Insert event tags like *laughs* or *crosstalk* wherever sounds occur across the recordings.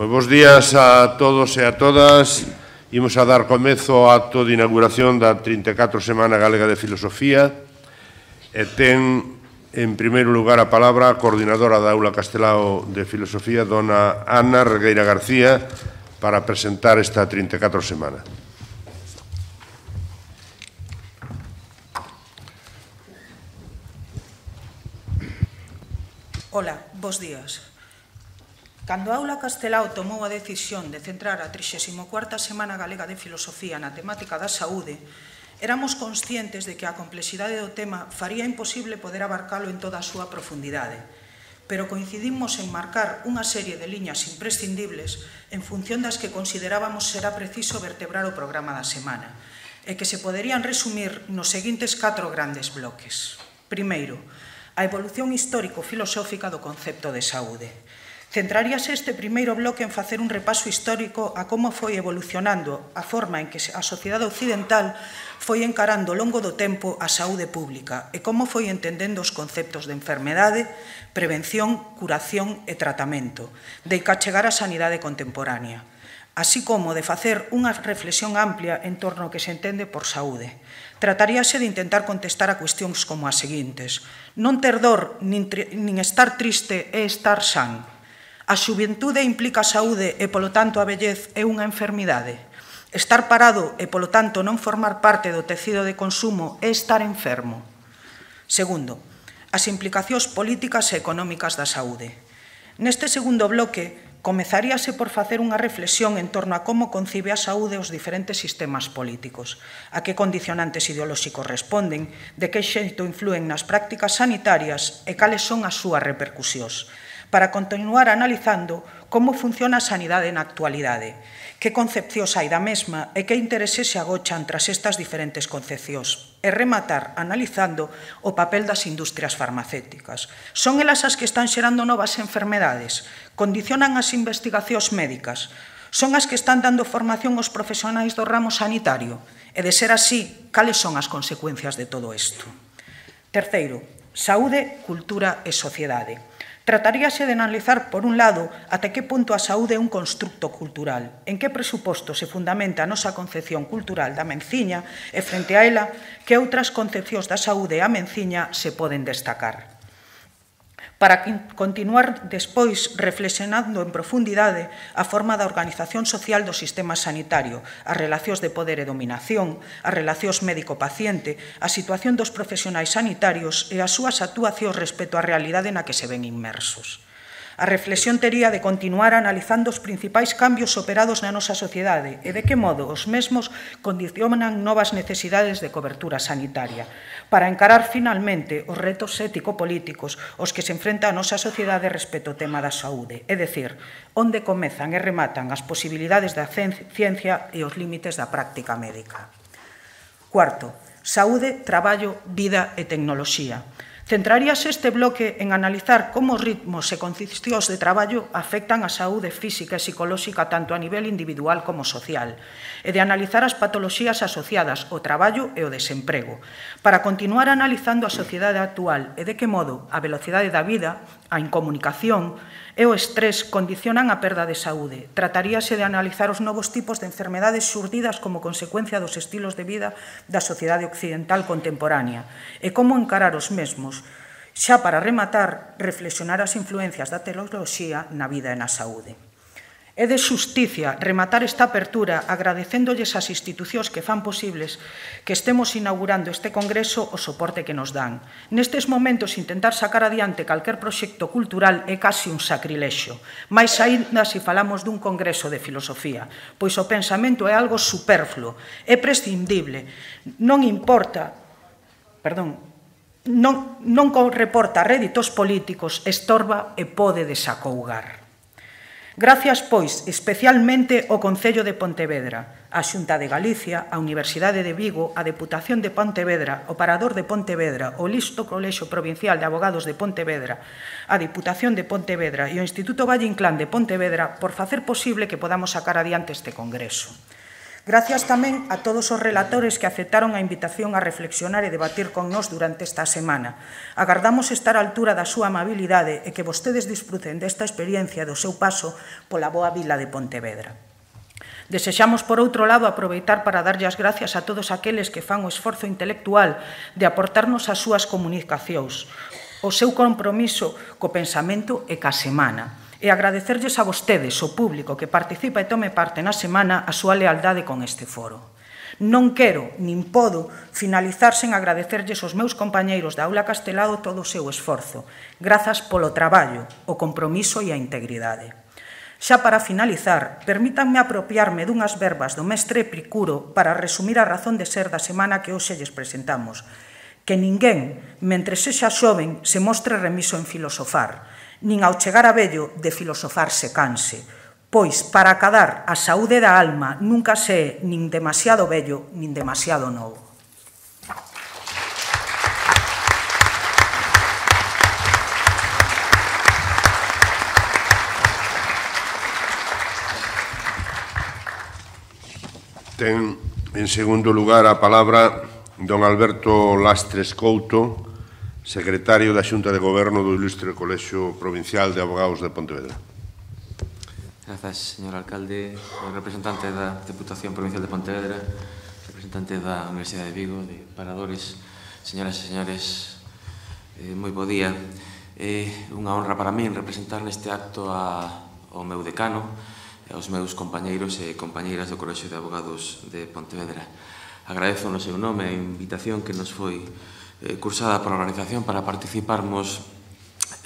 Pois bons días a todos e a todas. Imos a dar comezo ao acto de inauguración da 34 Semana Galega de Filosofía. E ten en primeiro lugar a palabra a coordinadora da Aula Castelao de Filosofía, dona Ana Regueira García, para presentar esta 34 Semana. Hola, bons días. Cando a Aula Castelao tomou a decisión de centrar a 34ª Semana Galega de Filosofía na temática da saúde, éramos conscientes de que a complexidade do tema faría imposible poder abarcalo en toda a súa profundidade, pero coincidimos en marcar unha serie de liñas imprescindibles en función das que considerábamos será preciso vertebrar o programa da semana, e que se poderían resumir nos seguintes catro grandes bloques. Primeiro, a evolución histórico-filosófica do concepto de saúde. Centraríase este primeiro bloque en facer un repaso histórico a como foi evolucionando a forma en que a sociedade occidental foi encarando ao longo do tempo a saúde pública e como foi entendendo os conceptos de enfermedade, prevención, curación e tratamento, de que chegar a sanidade contemporánea, así como de facer unha reflexión amplia en torno ao que se entende por saúde. Trataríase de intentar contestar a cuestións como as seguintes. Non ter dor, nin, nin estar triste e estar san A xuventude implica a saúde e, polo tanto, a vellez é unha enfermidade. Estar parado e, polo tanto, non formar parte do tecido de consumo é estar enfermo. Segundo, as implicacións políticas e económicas da saúde. Neste segundo bloque, comezaríase por facer unha reflexión en torno a como concibe a saúde os diferentes sistemas políticos, a que condicionantes ideolóxicos responden, de que xeito influen nas prácticas sanitarias e cales son as súas repercusións para continuar analizando como funciona a sanidade na actualidade, que concepcións hai da mesma e que intereses se agochan tras estas diferentes concepcións, e rematar analizando o papel das industrias farmacéuticas. Son elas as que están xerando novas enfermedades, condicionan as investigacións médicas, son as que están dando formación aos profesionais do ramo sanitario, e de ser así, cales son as consecuencias de todo isto. Terceiro, saúde, cultura e sociedade. Trataríase de analizar, por un lado, ata que punto a saúde é un constructo cultural, en que presuposto se fundamenta a nosa concepción cultural da menciña e, frente a ela, que outras concepcións da saúde e a menciña se poden destacar para continuar despois reflexionando en profundidade a forma da organización social do sistema sanitario, as relacións de poder e dominación, as relacións médico-paciente, a situación dos profesionais sanitarios e as súas actuacións respecto á realidade na que se ven inmersos. A reflexión tería de continuar analizando os principais cambios operados na nosa sociedade e de que modo os mesmos condicionan novas necesidades de cobertura sanitaria, para encarar finalmente os retos ético-políticos os que se enfrenta a nosa sociedade respecto ao tema da saúde, é decir, onde comezan e rematan as posibilidades da ciencia e os límites da práctica médica. Cuarto, saúde, traballo, vida e tecnoloxía. Centrarías este bloque en analizar como os ritmos e condicións de traballo afectan a saúde física e psicolóxica tanto a nivel individual como social, e de analizar as patoloxías asociadas ao traballo e ao desemprego, para continuar analizando a sociedade actual e de que modo a velocidade da vida, a incomunicación, e o estrés condicionan a perda de saúde. Trataríase de analizar os novos tipos de enfermedades xurdidas como consecuencia dos estilos de vida da sociedade occidental contemporánea e como encarar os mesmos. Xa para rematar, reflexionar as influencias da teloxía na vida e na saúde. É de xusticia rematar esta apertura agradecéndolles ás institucións que fan posibles que estemos inaugurando este congreso o soporte que nos dan. Nestes momentos intentar sacar adiante calquer proxecto cultural é casi un sacrilexo, máis aínda se falamos dun congreso de filosofía, pois o pensamento é algo superfluo, é prescindible. Non importa, perdón, non, non reporta réditos políticos, estorba e pode desacougar. Gracias, pois, especialmente ao Concello de Pontevedra, a Xunta de Galicia, a Universidade de Vigo, a Deputación de Pontevedra, o Parador de Pontevedra, o Listo Colexo Provincial de Abogados de Pontevedra, a Deputación de Pontevedra e o Instituto Valle Inclán de Pontevedra por facer posible que podamos sacar adiante este Congreso. Gracias tamén a todos os relatores que aceptaron a invitación a reflexionar e debatir con nós durante esta semana. Agardamos estar á altura da súa amabilidade e que vostedes disfruten desta experiencia do seu paso pola boa vila de Pontevedra. Desexamos, por outro lado, aproveitar para darlle as gracias a todos aqueles que fan o esforzo intelectual de aportarnos as súas comunicacións, o seu compromiso co pensamento e ca semana e agradecerlles a vostedes, o público que participa e tome parte na semana, a súa lealdade con este foro. Non quero, nin podo, finalizar sen agradecerlles aos meus compañeiros da Aula Castelao todo o seu esforzo. Grazas polo traballo, o compromiso e a integridade. Xa para finalizar, permítanme apropiarme dunhas verbas do mestre Epicuro para resumir a razón de ser da semana que hoxe lles presentamos. Que ninguén, mentre sexa xoven, se mostre remiso en filosofar, nin ao chegar a vello de filosofar se canse, pois para acadar a saúde da alma nunca se é nin demasiado vello nin demasiado novo. Ten, en segundo lugar, a palabra don Alberto Lastres Couto, secretario da Xunta de Goberno do Ilustre Colexio Provincial de Abogados de Pontevedra. Grazas, señor alcalde, representante da Deputación Provincial de Pontevedra, representante da Universidade de Vigo, de Paradores, señoras e señores, eh, moi bo día. É eh, unha honra para min representar neste acto a, ao meu decano, aos meus compañeiros e compañeiras do Colexio de Abogados de Pontevedra. Agradezo no seu nome a invitación que nos foi eh, cursada pola organización para participarmos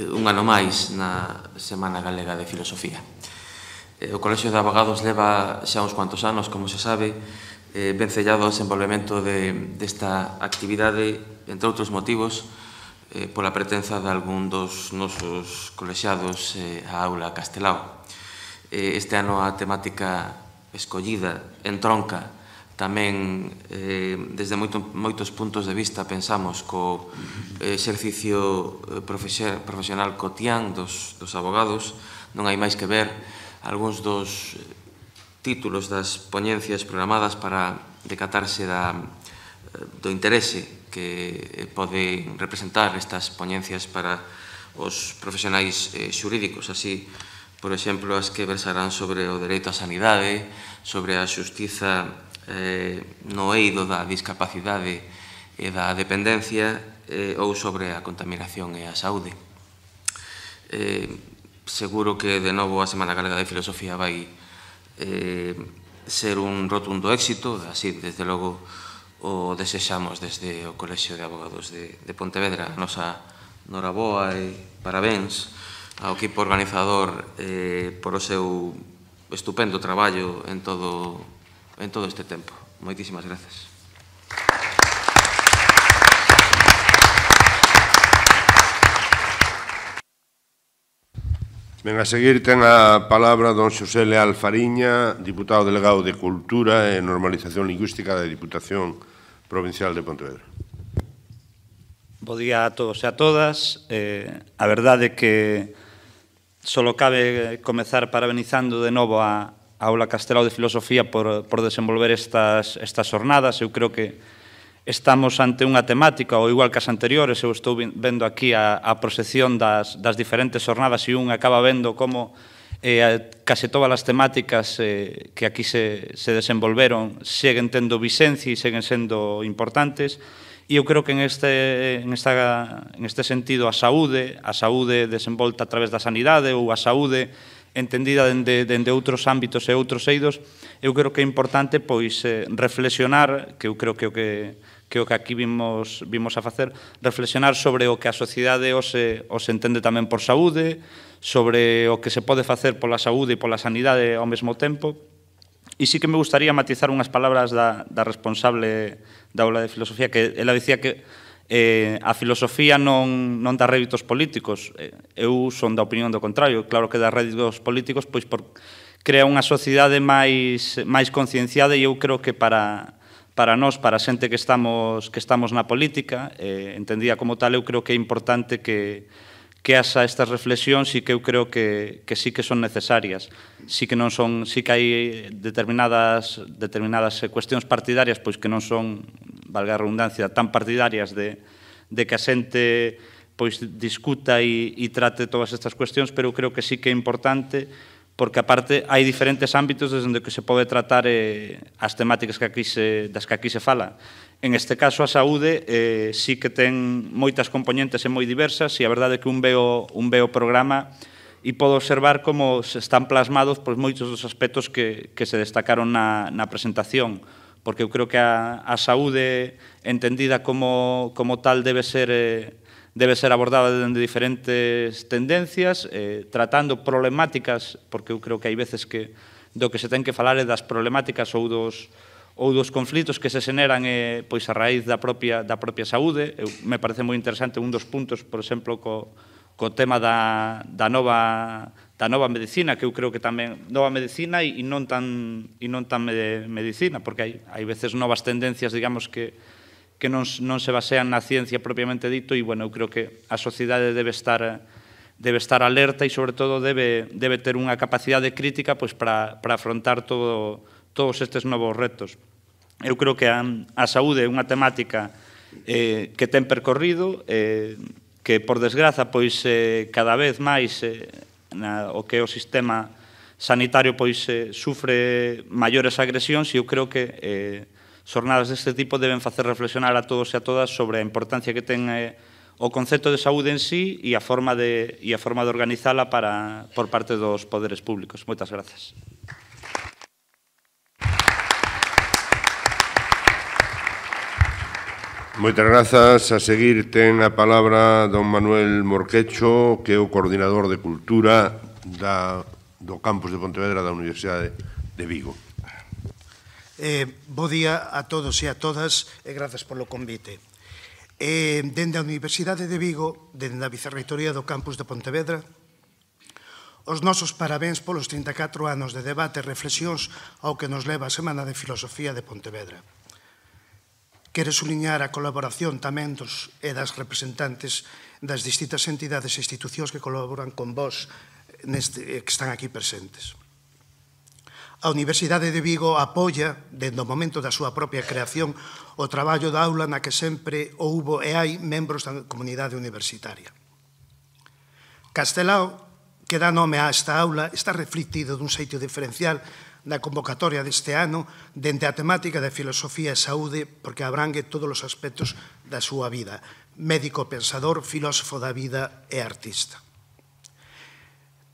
eh, un ano máis na Semana Galega de Filosofía. Eh, o Colexio de Abogados leva xa uns cuantos anos, como se sabe, eh, vencellado ao desenvolvemento de, desta actividade, entre outros motivos, eh, pola pretenza de algún dos nosos colexiados eh, a aula Castelao. Eh, este ano a temática escollida entronca tronca Tamén, eh, desde moito, moitos puntos de vista, pensamos co eh, exercicio eh, profesional cotián dos, dos abogados. Non hai máis que ver algúns dos títulos das ponencias programadas para decatarse da, eh, do interese que pode representar estas ponencias para os profesionais eh, xurídicos, así por exemplo, as que versarán sobre o dereito á sanidade, sobre a xustiza eh, no eido da discapacidade e da dependencia eh, ou sobre a contaminación e a saúde. Eh, seguro que, de novo, a Semana Galega de Filosofía vai eh, ser un rotundo éxito, así, desde logo, o desexamos desde o Colexio de Abogados de, de Pontevedra. A nosa noraboa e parabéns ao equipo organizador eh, por o seu estupendo traballo en todo en todo este tempo. Moitísimas gracias. Ben, a seguir ten a palabra don Xosé Leal Fariña, diputado delegado de Cultura e Normalización Lingüística da Diputación Provincial de Pontevedra. Bo día a todos e a todas. Eh, a verdade é que solo cabe comezar parabenizando de novo a, Aula Castelao de Filosofía por, por desenvolver estas, estas jornadas. Eu creo que estamos ante unha temática, ou igual que as anteriores, eu estou vendo aquí a, a prosección das, das diferentes jornadas e un acaba vendo como eh, case todas as temáticas eh, que aquí se, se desenvolveron seguen tendo vicencia e seguen sendo importantes. E eu creo que en este, en, esta, en este sentido a saúde, a saúde desenvolta a través da sanidade ou a saúde entendida dende, dende outros ámbitos e outros eidos, eu creo que é importante pois eh, reflexionar, que eu creo que o que que o que aquí vimos vimos a facer, reflexionar sobre o que a sociedade os, os entende tamén por saúde, sobre o que se pode facer pola saúde e pola sanidade ao mesmo tempo. E sí que me gustaría matizar unhas palabras da, da responsable da aula de filosofía, que ela dicía que eh, a filosofía non, non dá réditos políticos. Eh, eu son da opinión do contrario. Claro que dá réditos políticos pois por crea unha sociedade máis, máis concienciada e eu creo que para, para nós, para a xente que estamos, que estamos na política, eh, entendida como tal, eu creo que é importante que, que asa estas reflexións e que eu creo que, que sí que son necesarias. Sí que non son, sí que hai determinadas, determinadas cuestións partidarias pois que non son, valga a redundancia, tan partidarias de, de que a xente pois discuta e, e trate todas estas cuestións, pero eu creo que sí que é importante porque aparte hai diferentes ámbitos desde onde que se pode tratar eh, as temáticas que aquí se, das que aquí se fala En este caso, a saúde eh, sí que ten moitas componentes e moi diversas e a verdade é que un veo, un veo programa e podo observar como se están plasmados pois, moitos dos aspectos que, que se destacaron na, na presentación porque eu creo que a, a saúde entendida como, como tal debe ser eh, debe ser abordada dende diferentes tendencias, eh, tratando problemáticas, porque eu creo que hai veces que do que se ten que falar é das problemáticas ou dos, ou dos conflitos que se xeneran eh, pois a raíz da propia, da propia saúde. Eu, me parece moi interesante un dos puntos, por exemplo, co, co tema da, da nova da nova medicina, que eu creo que tamén nova medicina e, e non tan e non tan med, medicina, porque hai hai veces novas tendencias, digamos que que non non se basean na ciencia propiamente dito e bueno, eu creo que a sociedade debe estar debe estar alerta e sobre todo debe debe ter unha capacidade crítica pois para para afrontar todo todos estes novos retos. Eu creo que a, a saúde é unha temática eh, que ten percorrido, eh, que por desgraza pois eh, cada vez máis eh, na, o que é o sistema sanitario pois eh, sufre maiores agresións e eu creo que eh, xornadas deste tipo deben facer reflexionar a todos e a todas sobre a importancia que ten eh, o concepto de saúde en sí e a forma de, e a forma de organizala para, por parte dos poderes públicos. Moitas grazas. Moitas grazas. A seguir ten a palabra don Manuel Morquecho, que é o coordinador de Cultura da, do campus de Pontevedra da Universidade de Vigo. Eh, bo día a todos e a todas e grazas polo convite. Eh, dende a Universidade de Vigo, dende a Vicerreitoría do campus de Pontevedra, os nosos parabéns polos 34 anos de debate e reflexións ao que nos leva a Semana de Filosofía de Pontevedra. Quero suliñar a colaboración tamén dos e das representantes das distintas entidades e institucións que colaboran con vos neste, que están aquí presentes. A Universidade de Vigo apoia, dende o momento da súa propia creación, o traballo da aula na que sempre houbo e hai membros da comunidade universitaria. Castelao, que dá nome a esta aula, está reflectido dun xeito diferencial da convocatoria deste ano dente a temática de filosofía e saúde porque abrangue todos os aspectos da súa vida, médico pensador, filósofo da vida e artista.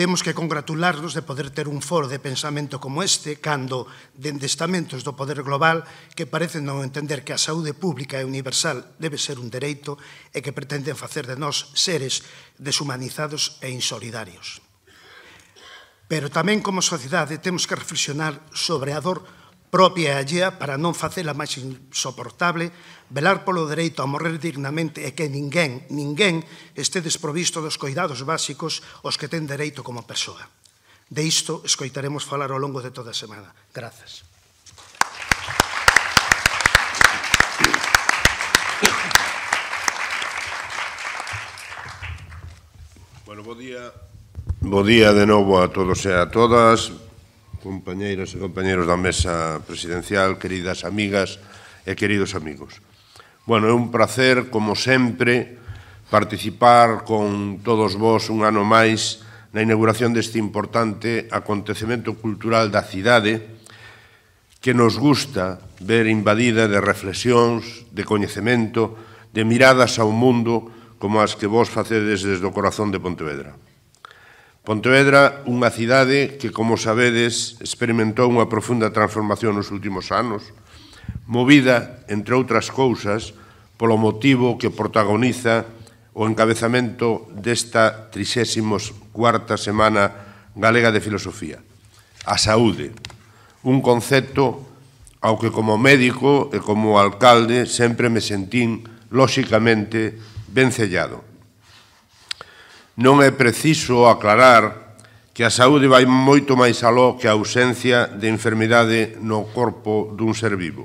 Temos que congratularnos de poder ter un foro de pensamento como este cando dende estamentos do poder global que parecen non entender que a saúde pública e universal debe ser un dereito e que pretenden facer de nós seres deshumanizados e insolidarios. Pero tamén como sociedade temos que reflexionar sobre a dor propia e allea para non facela máis insoportable, velar polo dereito a morrer dignamente e que ninguén, ninguén este desprovisto dos coidados básicos os que ten dereito como persoa. De isto escoitaremos falar ao longo de toda a semana. Grazas. Bueno, bo día Bo día de novo a todos e a todas, compañeiras e compañeros da mesa presidencial, queridas amigas e queridos amigos. Bueno, é un placer, como sempre, participar con todos vós un ano máis na inauguración deste importante acontecemento cultural da cidade, que nos gusta ver invadida de reflexións, de coñecemento, de miradas ao mundo como as que vos facedes desde o corazón de Pontevedra. Pontevedra, unha cidade que, como sabedes, experimentou unha profunda transformación nos últimos anos, movida, entre outras cousas, polo motivo que protagoniza o encabezamento desta 34ª Semana Galega de Filosofía, a saúde, un concepto ao que como médico e como alcalde sempre me sentín, lóxicamente, vencellado non é preciso aclarar que a saúde vai moito máis aló que a ausencia de enfermidade no corpo dun ser vivo.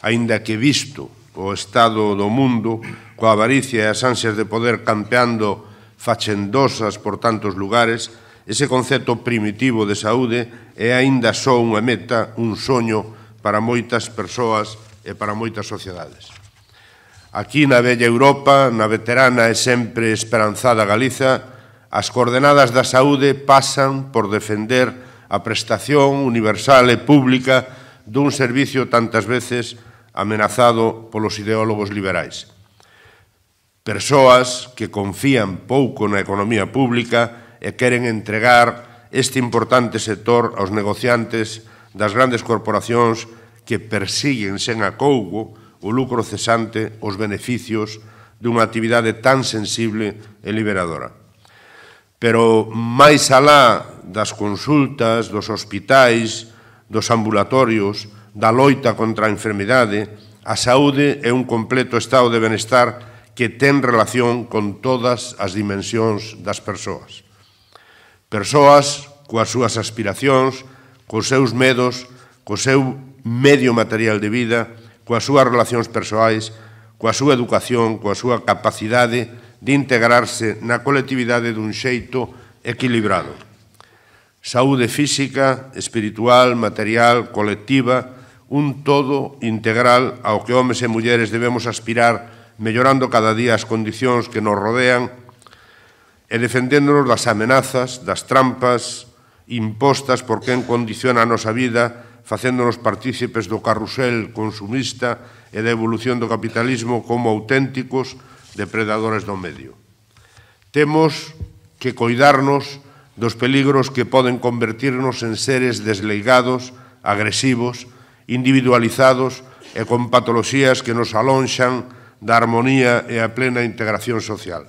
Aínda que visto o estado do mundo, coa avaricia e as ansias de poder campeando facendosas por tantos lugares, ese concepto primitivo de saúde é aínda só unha meta, un soño para moitas persoas e para moitas sociedades. Aquí na Bella Europa, na veterana e sempre esperanzada Galiza, as coordenadas da saúde pasan por defender a prestación universal e pública dun servicio tantas veces amenazado polos ideólogos liberais. Persoas que confían pouco na economía pública e queren entregar este importante sector aos negociantes das grandes corporacións que persiguen sen acougo o lucro cesante, os beneficios dunha actividade tan sensible e liberadora. Pero máis alá das consultas, dos hospitais, dos ambulatorios, da loita contra a enfermidade, a saúde é un completo estado de benestar que ten relación con todas as dimensións das persoas. Persoas coas súas aspiracións, cos seus medos, co seu medio material de vida, coas súas relacións persoais, coa súa educación, coa súa capacidade de integrarse na colectividade dun xeito equilibrado. Saúde física, espiritual, material, colectiva, un todo integral ao que homes e mulleres debemos aspirar mellorando cada día as condicións que nos rodean e defendéndonos das amenazas, das trampas impostas por quen condiciona a nosa vida facéndonos partícipes do carrusel consumista e da evolución do capitalismo como auténticos depredadores do medio. Temos que coidarnos dos peligros que poden convertirnos en seres desleigados, agresivos, individualizados e con patoloxías que nos alonxan da armonía e a plena integración social.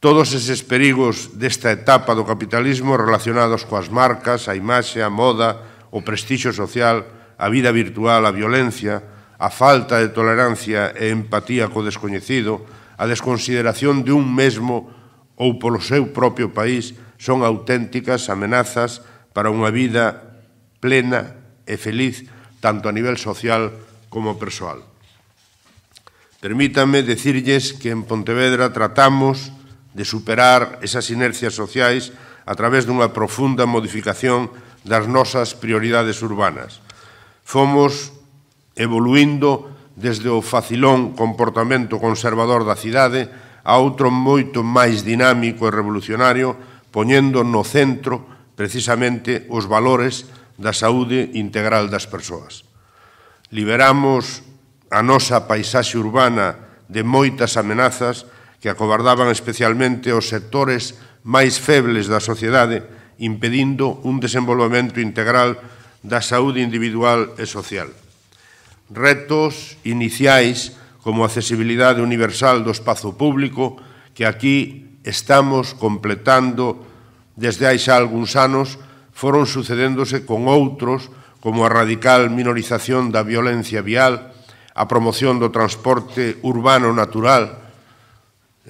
Todos eses perigos desta etapa do capitalismo relacionados coas marcas, a imaxe, a moda, o prestixo social, a vida virtual, a violencia, a falta de tolerancia e empatía co descoñecido, a desconsideración de un mesmo ou polo seu propio país son auténticas amenazas para unha vida plena e feliz tanto a nivel social como persoal. Permítanme decirles que en Pontevedra tratamos de superar esas inercias sociais a través dunha profunda modificación das nosas prioridades urbanas. Fomos evoluindo desde o facilón comportamento conservador da cidade a outro moito máis dinámico e revolucionario, poñendo no centro precisamente os valores da saúde integral das persoas. Liberamos a nosa paisaxe urbana de moitas amenazas que acobardaban especialmente os sectores máis febles da sociedade impedindo un desenvolvemento integral da saúde individual e social. Retos iniciais como a accesibilidade universal do espazo público que aquí estamos completando desde hai xa algúns anos foron sucedéndose con outros como a radical minorización da violencia vial, a promoción do transporte urbano natural,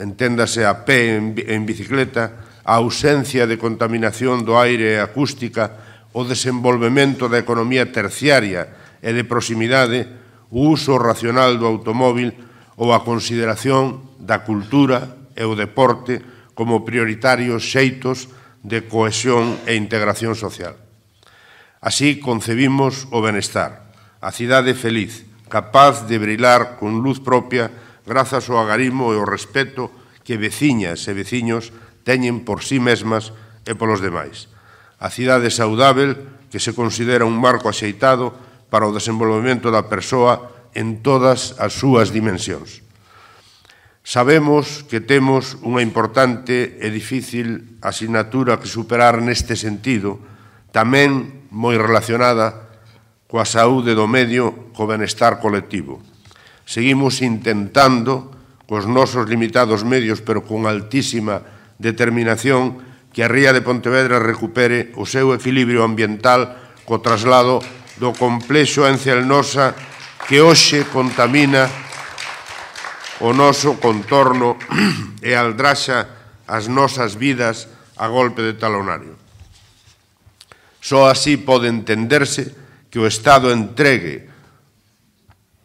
enténdase a pé en, en bicicleta, a ausencia de contaminación do aire e acústica, o desenvolvemento da economía terciaria e de proximidade, o uso racional do automóvil ou a consideración da cultura e o deporte como prioritarios xeitos de cohesión e integración social. Así concebimos o benestar, a cidade feliz, capaz de brilar con luz propia grazas ao agarimo e ao respeto que veciñas e veciños teñen por sí mesmas e polos demais. A cidade saudável, que se considera un marco axeitado para o desenvolvemento da persoa en todas as súas dimensións. Sabemos que temos unha importante e difícil asignatura que superar neste sentido, tamén moi relacionada coa saúde do medio co benestar colectivo. Seguimos intentando, cos nosos limitados medios, pero con altísima determinación que a ría de Pontevedra recupere o seu equilibrio ambiental co traslado do complexo Encelnosa que hoxe contamina o noso contorno *clears throat* e aldraxa as nosas vidas a golpe de talonario. Só así pode entenderse que o Estado entregue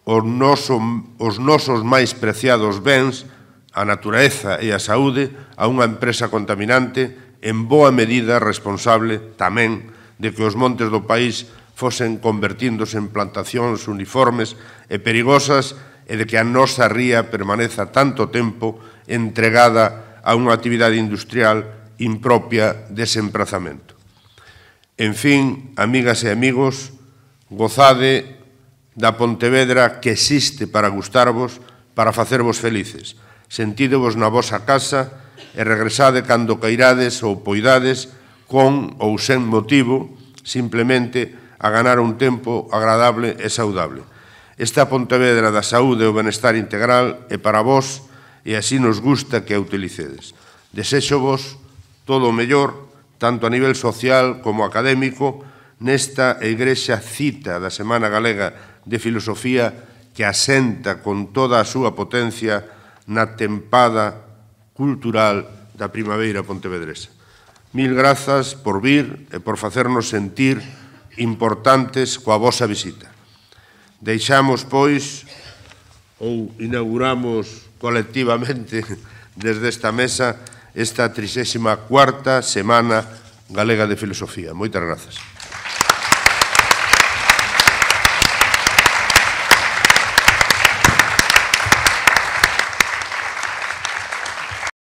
os, noso, os nosos máis preciados bens a natureza e a saúde a unha empresa contaminante en boa medida responsable tamén de que os montes do país fosen convertíndose en plantacións uniformes e perigosas e de que a nosa ría permaneza tanto tempo entregada a unha actividade industrial impropia dese emprazamento. En fin, amigas e amigos, gozade da Pontevedra que existe para gustarvos, para facervos felices sentídevos na vosa casa e regresade cando cairades ou poidades con ou sen motivo, simplemente a ganar un tempo agradable e saudable. Esta Pontevedra da saúde e o benestar integral é para vós e así nos gusta que a utilicedes. Desexo vos todo o mellor, tanto a nivel social como académico, nesta Igrexa Cita da Semana Galega de Filosofía que asenta con toda a súa potencia na tempada cultural da primavera pontevedresa. Mil grazas por vir e por facernos sentir importantes coa vosa visita. Deixamos, pois, ou inauguramos colectivamente *laughs* desde esta mesa esta 34ª Semana Galega de Filosofía. Moitas grazas.